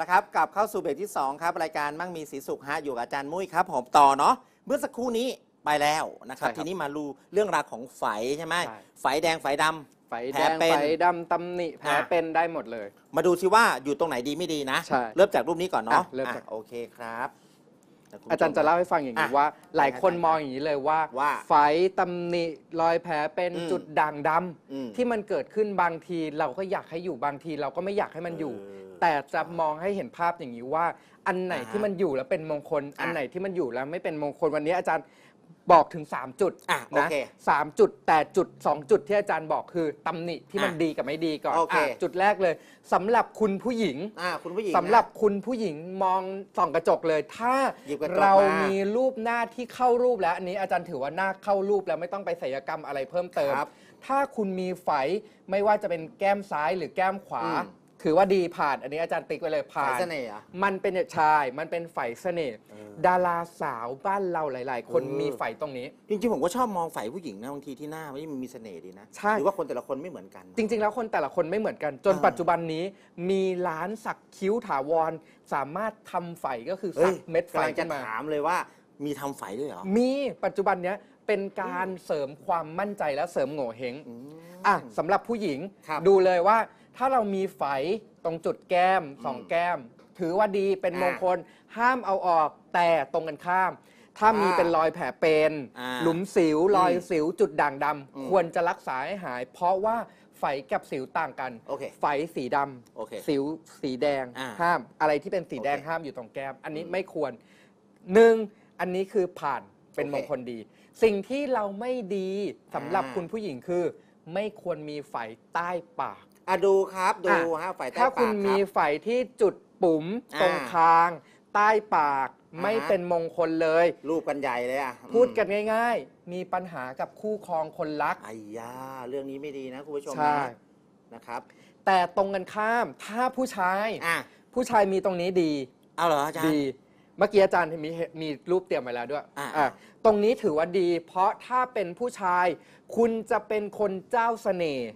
ละครับกลับเข้าสู่เบรกที่ 2 ครับรายการมั่งมีสีสุขฮะอยู่กับอาจารย์มุ้ยครับ ผมต่อเนาะเมื่อสักครู่นี้ไปแล้วนะครับรบทีนี้มาดูเรื่องราวของไฝใช่ไหมใ่ไฝแดงไฝดำไฟแดงแผไฟดำตำหนิแผลเป็นได้หมดเลย มาดูีิว่าอยู่ตรงไหนดีไม่ดีนะเริ่มจากรูปนี้ก่อนเนาะะเริ่มจากะโอเคครับอาจารย์จะเล่าให้ฟังอย่างนี้ว่าหลายคนมองอย่างนี้เลยว่า ไฟตำหนิรอยแผลเป็นจุดด่างดำาที่มันเกิดขึ้นบางทีเราก็อยากให้อยู่บางทีเราก็ไม่อยากให้มันอยู่ แต่จะมองให้เห็นภาพอย่างนี้ว่าอันไหนที่มันอยู่แล้วเป็นมงคล อันไหนที่มันอยู่แล้วไม่เป็นมงคลวันนี้อาจารย์บอกถึง 3 จุดะนะสามจุดแต่จุด2จุด ที่อาจารย์บอกคือตำหนิที่มันดีกับไม่ดีก่อนอจุดแรกเลยสำหรับคุณผู้หญิงาคุณผู้หญิงสำหรับคุณผู้หญิงมองส่องกระจกเลยถ้าเรามีรูปหน้าที่เข้ารูปแล้ว อันนี้อาจารย์ถือว่าหน้าเข้ารูปแล้วไม่ต้องไปศัลยกรรมอะไรเพิ่มเติม ถ้าคุณมีไฝไม่ว่าจะเป็นแก้มซ้ายหรือแก้มขวาถือว่าดีผ่านอันนี้อาจารย์ติ๊กไปเลยผ่าายนเสน่ห์อ่ะมันเป็นชายมันเป็นฝ่ายเสน่ห์ดาราสาวบ้านเราหลาย ๆ คนมีฝ่ายตรงนี้ จริง ๆ ผมก็ชอบมองฝ่ายผู้หญิงนะบางทีที่หน้ามันมีเสน่ห์ดีนะใช่หรือว่าคนแต่ละคนไม่เหมือนกัน จริง ๆ แล้วคนแต่ละคนไม่เหมือนกัน จนปัจจุบันนี้มีร้านสักคิ้วถาวร สามารถทำาฝก็คือสักเม็ดฝ่ายจะถามเลยว่า มีทำไฝด้วยเหรอมีปัจจุบันเนี้ยเป็นการเสริมความมั่นใจและเสริมโง่เฮงอ่ะสำหรับผู้หญิงดูเลยว่าถ้าเรามีไฝตรงจุดแก้มสองแก้ม ถือว่าดีเป็นมงคลห้ามเอาออกแต่ตรงกันข้าม ถ้ามีเป็นรอยแผลเป็นหลุมสิวรอยสิวจุดด่างดำควรจะรักษาให้หาย เพราะว่าไฝกับสิวต่างกันไฝสีดำสิวสีแดงห้าม อะไรที่เป็นสีแดงห้ามอยู่ตรงแก้ม อันนี้ไม่ควรหนึ่งอันนี้คือผ่านเป็นมงคลดี สิ่งที่เราไม่ดีสำหรับคุณผู้หญิงคือ ไม่ควรมีไฝใต้ปากอะดูครับดูฮะฝ่ายใต้ปากถ้าคุณมีฝ่ายที่จุดปุ๋ม ตรงาคาง ใต้ปากไม่เป็นมงคลเลย รูปกันใหญ่เลยอ่ะพูดกันง่าย ๆ มีปัญหากับคู่ครองคนรักไอ้ยาเรื่องนี้ไม่ดีนะคุณผู้ชมใช่นะครับ แต่ตรงกันข้ามถ้าผู้ชายอ่ะผู้ชายมีตรงนี้ดีเอาเหรอ อาจารย์ ดี เมื่อกี้อาจารย์ มีมีรูปเตรียมไว้แล้วด้วยอ่ะตรงนี้ถือว่าดี เพราะถ้าเป็นผู้ชาย คุณจะเป็นคนเจ้าเสน่ห์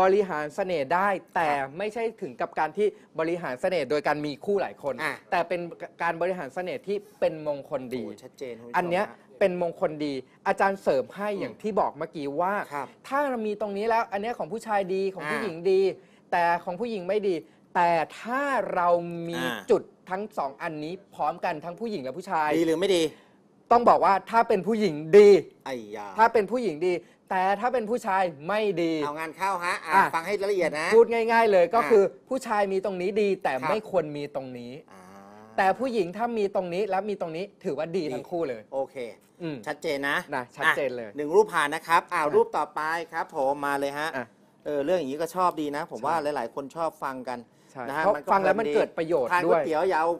บริหารเสน่ห์ได้แต่ไม่ใช่ถึงกับการที่บริหารเสน่ห์โดยการมีคู่หลายคน แต่เป็นการบริหารเสน่ห์ที่เป็นมงคลดีชัดเจน อันเนี้ยเป็นมงคลดี อาจารย์เสริมให้อย่างที่บอกเมื่อกี้ว่า ถ้าเรามีตรงนี้แล้วอันนี้ของผู้ชายดี ของผู้หญิงดี แต่ของผู้หญิงไม่ดี แต่ถ้าเรามีจุดทั้งสองอันนี้พร้อมกันทั้งผู้หญิงและผู้ชายดีหรือไม่ดี ต้องบอกว่าถ้าเป็นผู้หญิงดีไอ้ยาถ้าเป็นผู้หญิงดีแต่ถ้าเป็นผู้ชายไม่ดีเอางานเข้าฮะอ่ะฟังให้ละเอียดนะพูดง่าย ๆ เลยก็คือผู้ชายมีตรงนี้ดี แต่ไม่ควรมีตรงนี้แต่ผู้หญิงถ้ามีตรงนี้แล้วมีตรงนี้ถือว่าดีทั้งคู่เลยโอเคอชัดเจนนะนะชัดเจนเลยหนึ่งรูปผ่านนะครับอ้าวรูปต่อไปครับ ผมมาเลยฮะอะเออเรื่องอย่างนี้ก็ชอบดีนะ ผมว่าหลายๆคนชอบฟังกันนะฮะก็ฟังแล้วมันเกิดประโยชน์ด้วยทานก๋วยยเตี๋ยวอย่าเอา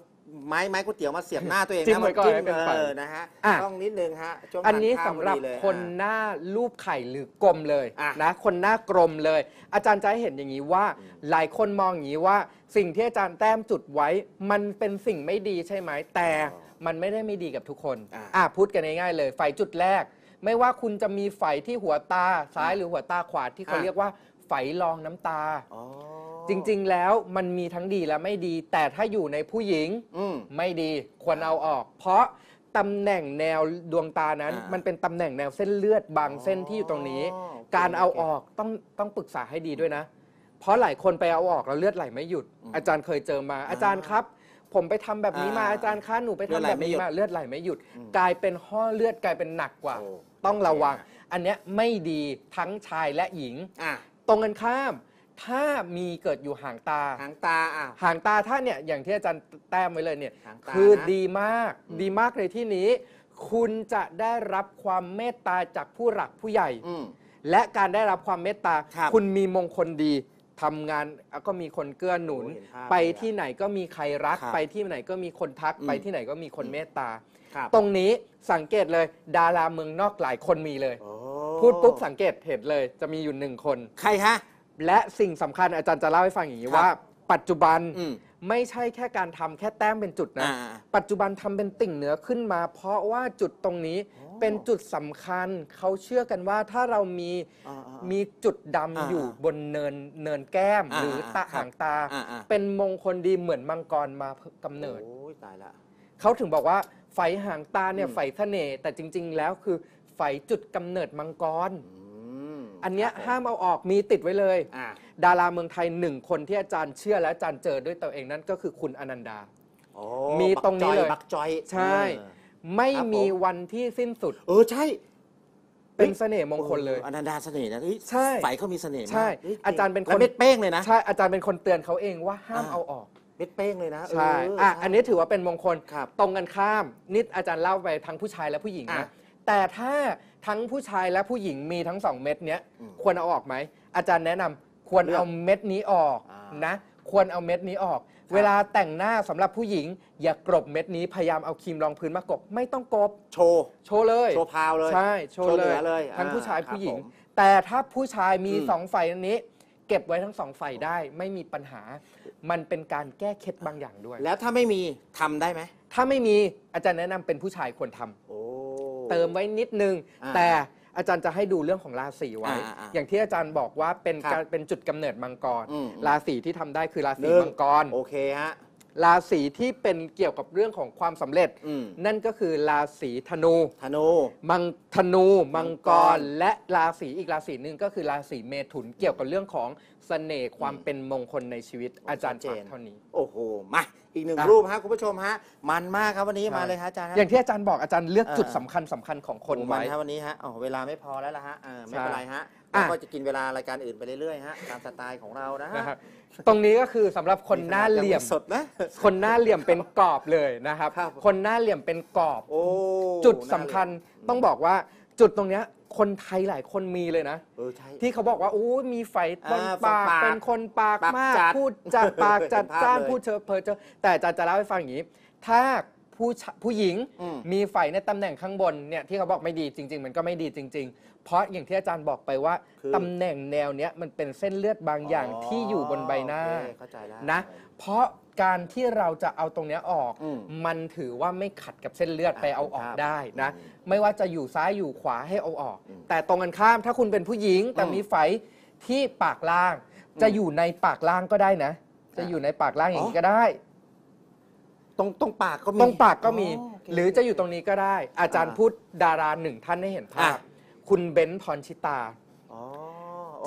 ไม้ไม้ก๋วยเตี๋ยวมาเสียบหน้าตัวเองจิ้มนะไว้ก่อนจิ้ให้มเป็นนเนะฮะต้องนิดนึงฮะช่วงอันนี้สำหรับ คนหน้ารูปไข่หรือกลมเลยนะ คนหน้ากลมเลย อาจารย์จะให้เห็นอย่างนี้ว่า หลายคนมองอย่างนี้ว่า สิ่งที่อาจารย์แต้มจุดไว้ มันเป็นสิ่งไม่ดีใช่ไหมแต่มันไม่ได้ไม่ดีกับทุกคน อ่าพูดกันง่ายๆ เลยไฟจุดแรก ไม่ว่าคุณจะมีไฟที่หัวตาซ้ายหรือหัวตาขวาที่เขาเรียกว่าไฝรองน้ำตาจริง ๆ แล้วมันมีทั้งดีและไม่ดีแต่ถ้าอยู่ในผู้หญิงมไม่ดีควรเอาออก เพราะ ตำแหน่งแนวดวงตานั้น มันเป็นตำแหน่งแนวเส้นเลือดบางเส้นที่อยู่ตรงนี้ การเอาออกต้องต้องปรึกษาให้ดีด้วยนะเพราะหลายคนไปเอาออกแล้วเลือดไหลไม่หยุด อาจารย์เคยเจอมา อาจารย์ครับ ผมไปทำแบบนี้มาอาจารย์คะหนูไปทำแบบนี้มาเลือดไหลไม่หยุด กลายเป็นห้อเลือดกลายเป็นหนักกว่า ต้องระวังอันนี้ไม่ดีทั้งชายและหญิงตรงกันข้ามถ้ามีเกิดอยู่ห่างตาห่างตาอ่ะห่างตาท่านเนี่ยอย่างที่อาจารย์แต้มไว้เลยเนี่ยคือนะคือดีมากมดีมากในที่นี้ คุณจะได้รับความเมตตาจากผู้หลักผู้ใหญ่และการได้รับความเมตตาคคุณมีมงคลดีทำงานก็มีคนเกื้อหนุนนไปที่ไหนก็มีใครรักรไปที่ไหนก็มีคนทัก ไปที่ไหนก็มีคนเมตตาครับตรงนี้สังเกตเลย ดาราเมืองนอกหลายคนมีเลยพูดปุ๊บสังเกตเห็นเลย จะมีอยู่หนึ่งคนใครฮะและสิ่งสำคัญอาจารย์จะเล่าให้ฟังอย่างนี้ว่า ปัจจุบันไม่ใช่แค่การทำแค่แต้มเป็นจุดนะปัจจุบันทำเป็นติ่งเหนือขึ้นมาเพราะว่าจุดตรงนี้เป็นจุดสำคัญ เขาเชื่อกันว่าถ้าเรามีมีจุดดำอาอยู่บนเนินเนินแก้มหรือตาหางตา เป็นมงคลดีเหมือนมังกรมากำเนิดตายละเขาถึงบอกว่าไฟหางตาเนี่ยไฟเสน่ห์แต่จริง ๆ แล้วคือไฟจุดกำเนิดมังกรอันเนี้ยห้ามเอาออกมีติดไว้เลยดาราเมืองไทยหนึ่งคนที่อาจารย์เชื่อและอาจารย์เจอด้วยตัวเองนั่นก็คือคุณอนันดา มีตรงนี้เลยบักจอยบักจอย ใช่ ไม่มีวันที่สิ้นสุด เออใช่ เป็นเสน่ห์มงคลเลยอนันดาเสน่ห์นะใช่ฝ่เขามีเสน่ห์ใช่ อาจารย์เป็นคนเม็ดเป้งเลยนะ ใช่ อาจารย์เป็นคนเตือนเขาเองว่าห้ามอเอาออกเม็ดเป้งเลยนะใช่อ่ะอันนี้ถือว่าเป็นมงคลครับตรงกันข้าม นิดอาจารย์เล่าไปทั้งผู้ชายและผู้หญิงนะแต่ถ้าทั้งผู้ชายและผู้หญิงมีทั้งสองเม็ดเนี้ย ควรเอาออกไหม อาจารย์แนะนำควรเอาเม็ดนี้ออกนะควรเอาเม็ดนี้ออก เวลาแต่งหน้าสำหรับผู้หญิง อย่ากรบเม็ดนี้พยายามเอาครีมรองพื้นมากบไม่ต้องกรบโชว์โชว์เลยโชว์พาวเลยใช่โชว์เลยทั้งผู้ชายผู้หญิง แต่ถ้าผู้ชายมีสองไฟยนี้เก็บไว้ทั้งสองฝ่ายได้ ไม่มีปัญหา มันเป็นการแก้เคล็ดบางอย่างด้วย แล้วถ้าไม่มีทำได้ไหมถ้าไม่มีอาจารย์แนะนำเป็นผู้ชายควรทำเติมไว้นิดนึง แต่อาจารย์จะให้ดูเรื่องของราศีไว้ออย่างที่อาจารย์บอกว่าเป็นเป็นจุดกำเนิดมังกรราศีที่ทำได้คือราศีมังกร โอเคฮะราศีที่เป็นเกี่ยวกับเรื่องของความสำเร็จ นั่นก็คือราศีธนู ธนูมังธนู มังกร และราศีอีกราศีหนึ่งก็คือราศีเมถุนเกี่ยวกับเรื่องของเสน่ห์ความเป็นมงคลในชีวิตอาจารย์เจนเท่านี้ โอ้โหมาอีกหนึ่งรูปฮะคุณผู้ชมฮะ มันมากครับวันนี้มาเลยฮะอาจารย์อย่างที่อาจารย์บอกอาจารย์เลือกจุดสำคัญสำคัญของคนไว้ครับวันนี้ฮะอ๋อเวลาไม่พอแล้วล่ะฮะไม่เป็นไรฮะแล้วก็จะกินเวลา รายการอื่นไปเรื่อยๆฮะตามสไตล์ของเรานะฮะครับตรงนี้ก็คือสำหรับคนหน้าเหลี่ยมสดนะคนหน้าเหลี่ยมเป็นกรอบเลยนะครับคนหน้าเหลี่ยมเป็นกรอบโอจุดสำคัญต้องบอกว่าจุดตรงเนี้ยคนไทยหลายคนมีเลยนะออที่เขาบอกว่าอู้มีไฟบนอปาก เป็นคนปากปากมากพูดจัดปากจัดพจ้านพูดเชอเพอเจอแต่อาจารย์จะเล่าให้ฟังอย่างนี้ถ้าผู้ผู้หญิงมีไฟในตำแหน่งข้างบนเนี่ยที่เขาบอกไม่ดีจริงๆมันก็ไม่ดีจริงเพราะอย่างที่อาจารย์บอกไปว่า ตำแหน่งแนวเนี้ยมันเป็นเส้นเลือดบางอย่างที่อยู่บนใบหน้าเข้าใจแล้วนะ เพราะการที่เราจะเอาตรงเนี้ยออก มันถือว่าไม่ขัดกับเส้นเลือดไปเอาออกได้นะ ไม่ว่าจะอยู่ซ้ายอยู่ขวาให้เอาออก แต่ตรงกันข้ามถ้าคุณเป็นผู้หญิง แต่มีไฝที่ปากล่าง จะอยู่ในปากล่างก็ได้นะ จะอยู่ในปากล่างอย่างนี้ก็ได้ตรงตรงปากก็มีตรงปากก็มี หรือจะอยู่ตรงนี้ก็ได้ อาจารย์พูดดาราหนึ่งท่านให้เห็นภาพคุณเบนซ์พรชิตา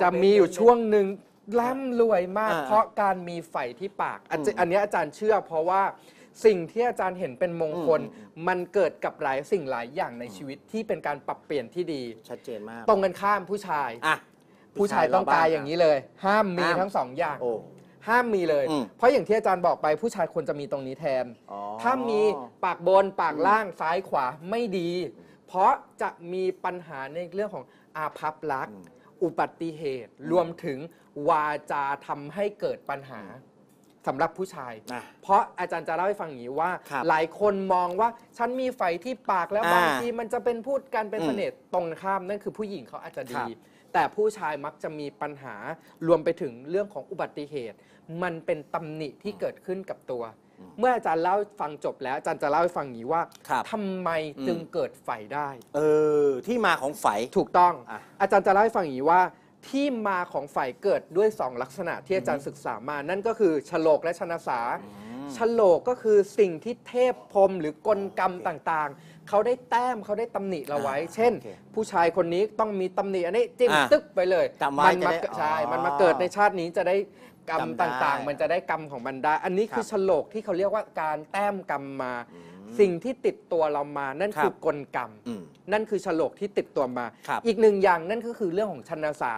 จะมีอยู่ช่วงหนึ่งร่ำรวยมาก เพราะการมีไฝที่ปากออันนี้อาจารย์เชื่อเพราะว่าสิ่งที่อาจารย์เห็นเป็นมงคลมันเกิดกับหลายสิ่งหลายอย่างในชีวิตที่เป็นการปรับเปลี่ยนที่ดี ชัดเจนมากตรงกันข้ามผู้ชายอะผู้ชายต้องตายอย่างนี้เลย ห้ามมีทั้งสองอย่าง ห้ามมีเลย เพราะอย่างที่อาจารย์บอกไป ผู้ชายควรจะมีตรงนี้แทนถ้ามีปากบนปากล่างซ้ายขวาไม่ดีเพราะจะมีปัญหาในเรื่องของอาภัพลักษณ์อุบัติเหตุรวมถึงวาจาทำให้เกิดปัญหาสำหรับผู้ชาย เพราะอาจารย์จะเล่าให้ฟังอย่างนี้ว่าหลายคนมองว่าฉันมีไฟที่ปากแล้วบางทีมันจะเป็นพูดกันเป็นเสน่ห์ตรงข้ามนั่นคือผู้หญิงเขาอาจจะดีแต่ผู้ชายมักจะมีปัญหารวมไปถึงเรื่องของอุบัติเหตุ มันเป็นตำหนิที่เกิดขึ้นกับตัวเมื่ออาจารย์เล่าฟังจบ แล้วอาจารย์จะเล่าให้ฟังงนี้ว่าทำไมจึงเกิดไฟได้เออที่มาของไฟถูกต้องออาจารย์จะเล่าให้ฟังงนี้ว่า ที่มาของไฟเกิดด้วย2ลักษณะ ที่อาจารย์ศึกษามานั่นก็คือฉโลกและชนะสา ฉโลกก็คือสิ่งที่เทพพรมหรือกลกรรมต่างๆเขาได้แต้มเขาได้ตำหนิเราไว้ เช่น ผู้ชายคนนี้ต้องมีตำหนิอันนี้จิ้มตึ๊กไปเลยมันมาใช่มันมาเกิดในชาตินี้จะได้กรรม ต่างๆ มันจะได้กรรมของมันได้อันนี้คือฉลก ที่เขาเรียกว่าการแต้มกรรมมา สิ่งที่ติดตัวเรามานั่นคือกลกรรม นั่นคือฉลกที่ติดตัวมา อีกหนึ่งอย่างนั่นก็คือเรื่องของชนสา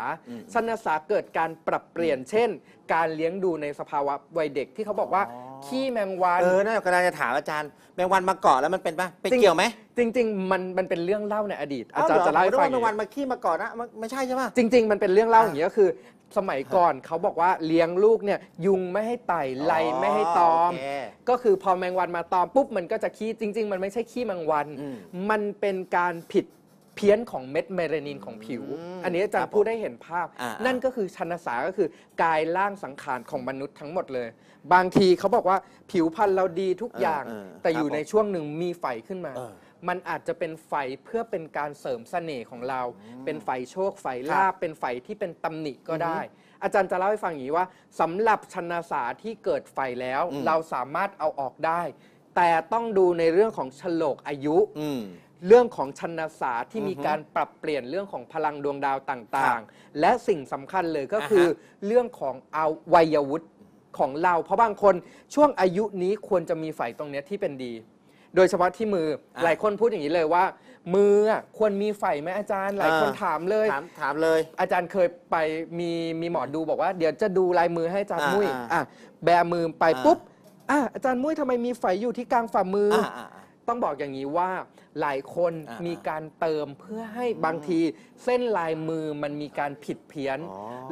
ชนสาเกิดการปรับเปลี่ยน เช่น การเลี้ยงดูในสภาวะวัยเด็กที่เขาบอกว่าขี้แมงวันเออน่าจะกำลังจะถามอาจารย์ แมงวันมาเกาะแล้วมันเป็นปะเป็นเกี่ยวไหมจริงๆมันมันเป็นเรื่องเล่าในอดีต อาจารย์จะเล่าให้ฟังว่างแมงวันมาขี้มาเกาะนะไม่ใช่ใช่ปะจริงๆมันเป็นเรื่องเล่าอย่างนี้ก็คือสมัยก่อนเขาบอกว่าเลี้ยงลูกเนี่ย ยุงไม่ให้ไต่ไรไม่ให้ตอม ก็คือพอแมงวันมาตอมปุ๊บมันก็จะขี้จริงๆ มันไม่ใช่ขี้แมงวัน มันเป็นการผิดเพี้ยนของเม็ดเมลานินของผิว อันนี้อาจารย์ผพูดได้เห็นภาพ นั่นก็คือชันสา ก็คือกายร่างสังขารของมนุษย์ทั้งหมดเลย บางทีเขาบอกว่าผิวพรรณเราดีทุกอย่าง แต่อยู่ในช่วงหนึ่งมีไฟขึ้นมามันอาจจะเป็นไฟเพื่อเป็นการเสริมเสน่ห์ของเรา เป็นไฟโชคไฟลาบเป็นไฟที่เป็นตำหนิ ก็ได้ อาจารย์จะเล่าให้ฟังอย่างนี้ว่าสำหรับชนะสาที่เกิดไฟแล้วเราสามารถเอาออกได้ แต่ต้องดูในเรื่องของฉลกอายุอืเรื่องของชนะสาที่มีการปรับเปลี่ยนเรื่องของพลังดวงดาวต่าง ๆ และสิ่งสำคัญเลยก็คือ เรื่องของเอาวัยวุฒิของเราเพราะบางคนช่วงอายุนี้ควรจะมีไฟตรงเนี้ที่เป็นดีโดยเฉพาะที่มืออหลายคนพูดอย่างนี้เลยว่า มือควรมีไฝไหมอาจารย์ หลายคนถามเลยถามถามเลย อาจารย์เคยไปมีมีหมอดูบอกว่าเดี๋ยวจะดูลายมือให้อาจารย์มุ้ยอ่ะแบมือไปอปุ๊บอ่ะอาจารย์มุ้ยทำไมมีไฝอยู่ที่กลางฝ่ามืออต้องบอกอย่างนี้ว่าหลายคนมีการเติมเพื่อให้บางทีเส้นลายมือมันมีการผิดเพี้ยน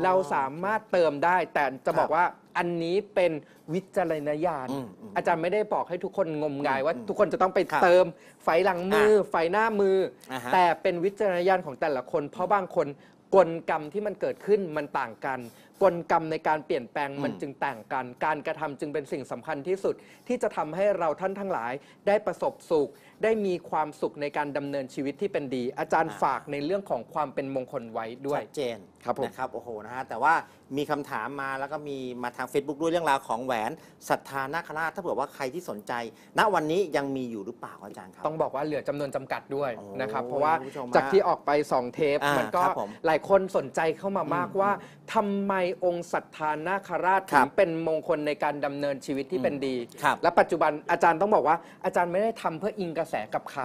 เราสามารถเติมได้แต่จะบอกว่าอันนี้เป็นวิจารณญาณออาจารย์ไม่ได้บอกให้ทุกคนงมงายว่าทุกคนจะต้องไปเติม ไฟหลังมือไฟหน้ามืออแต่แต่เป็นวิจารณญาณของแต่ละคน เพราะบางคนกลกรรมที่มันเกิดขึ้นมันต่างกันกลกรรมในการเปลี่ยนแปลงมันจึงแต่งกัน การกระทำจึงเป็นสิ่งสำคัญที่สุดที่จะทำให้เราท่านทั้งหลายได้ประสบสุข ได้มีความสุขในการดำเนินชีวิตที่เป็นดี อาจารย์ฝากในเรื่องของความเป็นมงคลไว้ด้วยชัดเจน ครับผมนะครับโอ้โหนะฮะแต่ว่ามีคำถามมาแล้วก็มีมาทาง Facebook ด้วยเรื่องราวของแหวนศรัทธานาคราชถ้าเผื่อว่าใครที่สนใจ ณวันนี้ยังมีอยู่หรือเปล่าอาจารย์ครับต้องบอกว่าเหลือจำนวนจำกัดด้วยนะครับเพราะว่าจากที่ออกไป 2 เทปมันก็หลายคนสนใจเข้ามามากว่าทำไมองค์สัทธานาคราชถึงเป็นมงคลในการดำเนินชีวิตที่เป็นดี และปัจจุบันอาจารย์ต้องบอกว่าอาจารย์ไม่ได้ทำเพื่ออิงกระแสกับใคร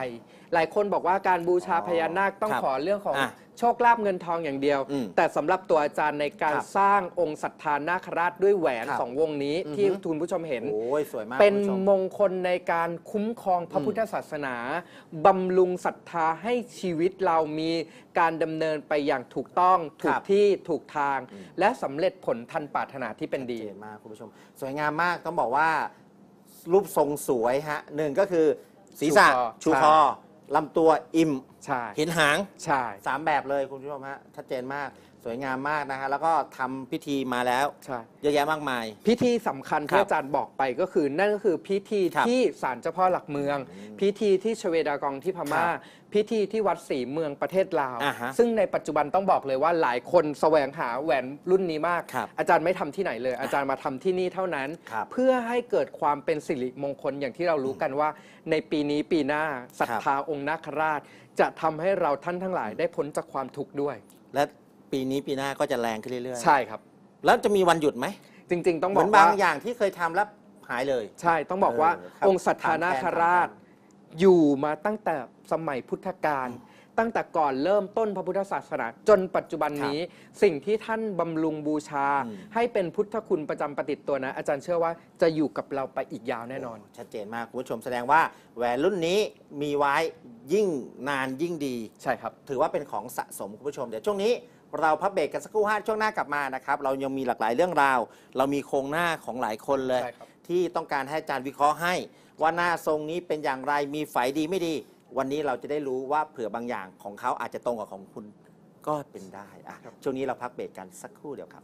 หลายคนบอกว่าการบูชาพญานาคต้องขอเรื่องของโชคลาภเงินทองอย่างเดียว แต่สำหรับตัวอาจารย์ในการรสร้างองค์ศรัทธานาคราชด้วยแหวนสองวงนี้ ที่ทุนผู้ชมเห็นเป็นมมงคลในการคุ้มครองพระพุทธศาสนาบำรุงศรัทธาให้ชีวิตเรามีการดำเนินไปอย่างถูกต้องถูกที่ถูกทางและสำเร็จผลทันปรารถนาที่เป็นดีมากคุณผู้ชมสวยงามมากต้องบอกว่ารูปทรงสวยฮะหนึ่งก็คือศีรษะชูคอลำตัวอิ่ม ใช่ เห็นหาง ใช่ สามแบบเลยคุณผู้ชมฮะ ชัดเจนมากสวยงามมากนะฮะ แล้วก็ทำพิธีมาแล้วเยอะแยะมากมาย พิธีสำคัญที่อาจารย์บอกไปก็คือนั่นก็คือพิธีที่ศาลเจ้าพ่อหลักเมือง พิธีที่ชเวดากองที่พม่า พิธีที่วัดศรีเมืองประเทศลาวาซึ่งในปัจจุบันต้องบอกเลยว่าหลายคนแสวงหาแหวนรุ่นนี้มาก อาจารย์ไม่ทำที่ไหนเลย อาจารย์มาทำที่นี่เท่านั้น เพื่อให้เกิดความเป็นสิริมงคลอย่างที่เรารู้กันว่าในปีนี้ปีหน้าศรัทธาองค์นาคราช จะทำให้เราท่านทั้งหลายได้พ้นจากความทุกข์ด้วยและปีนี้ปีหน้าก็จะแรงขึ้นเรื่อยๆ ใช่ครับ แล้วจะมีวันหยุดไหม จริง ๆ ต้องเหบมือนกบาว่างอย่างที่เคยทำแล้วหายเลย ใช่ ต้องบอกว่าองค์สัทธานาคราชอยู่มาตั้งแต่สมัยพุทธกาล ตั้งแต่ก่อนเริ่มต้นพระพุทธศาสนา จนปัจจุบันนี้สิ่งที่ท่านบำรุงบูชา ให้เป็นพุทธคุณประจำปฏิตัวนะอาจารย์เชื่อว่าจะอยู่กับเราไปอีกยาวแน่นอน ชัดเจนมากคุณผู้ชมแสดงว่าแหวนรุ่นนี้มีไว้ยิ่งนานยิ่งดี ใช่ครับ ถือว่าเป็นของสะสมคุณผู้ชมเดี๋ยวช่วงนี้เราพักเบรกกันสักครู่ห้าช่วงหน้ากลับมานะครับเรายังมีหลากหลายเรื่องราว เรามีโครงหน้าของหลายคนเลย ที่ต้องการให้อาจารย์วิเคราะห์ให้ ว่าหน้าทรงนี้เป็นอย่างไรมีฝายดีไม่ดี วันนี้เราจะได้รู้ว่าเผื่อบางอย่างของเขาอาจจะตรงกับของคุณก็เป็นได้อะช่วงนี้เราพักเบรกกันสักครู่เดียวครับ